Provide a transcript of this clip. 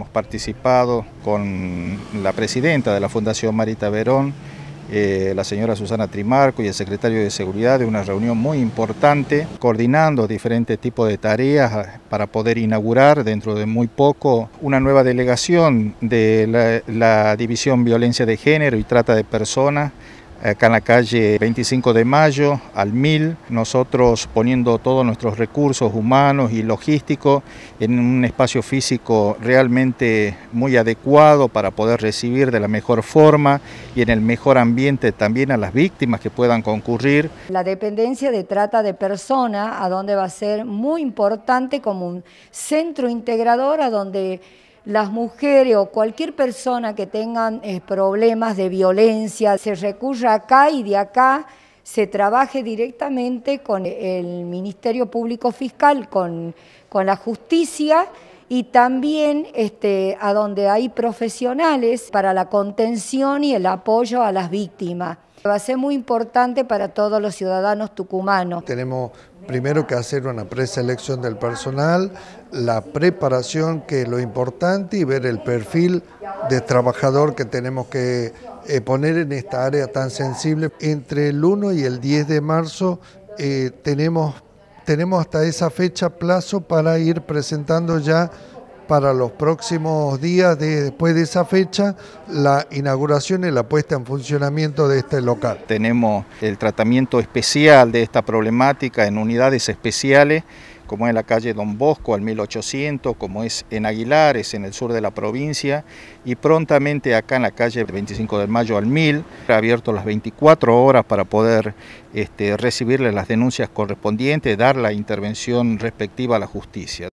Hemos participado con la presidenta de la Fundación Marita Verón, eh, la señora Susana Trimarco y el secretario de Seguridad de una reunión muy importante, coordinando diferentes tipos de tareas ah, para poder inaugurar dentro de muy poco una nueva delegación de la División Violencia de Género y Trata de Personas acá en la calle 25 de mayo al 1000, nosotros poniendo todos nuestros recursos humanos y logísticos en un espacio físico realmente muy adecuado para poder recibir de la mejor forma y en el mejor ambiente también a las víctimas que puedan concurrir. La dependencia de trata de personas, a donde va a ser muy importante como un centro integrador, a donde las mujeres o cualquier persona que tengan eh, problemas de violencia se recurra acá y de acá se trabaje directamente con el Ministerio Público Fiscal, con la justicia y también este, a donde hay profesionales para la contención y el apoyo a las víctimas. Va a ser muy importante para todos los ciudadanos tucumanos. Tenemos primero que hacer una preselección del personal, la preparación que es lo importante y ver el perfil de trabajador que tenemos que eh, poner en esta área tan sensible. Entre el 1 y el 10 de marzo eh, tenemos, tenemos hasta esa fecha plazo para ir presentando ya para los próximos días después de esa fecha la inauguración y la puesta en funcionamiento de este local. Tenemos el tratamiento especial de esta problemática en unidades especiales como es en la calle Don Bosco al 1800, como es en Aguilares, en el sur de la provincia, y prontamente acá en la calle 25 de mayo al 1000, abierto las 24 horas para poder este, recibirle las denuncias correspondientes, dar la intervención respectiva a la justicia.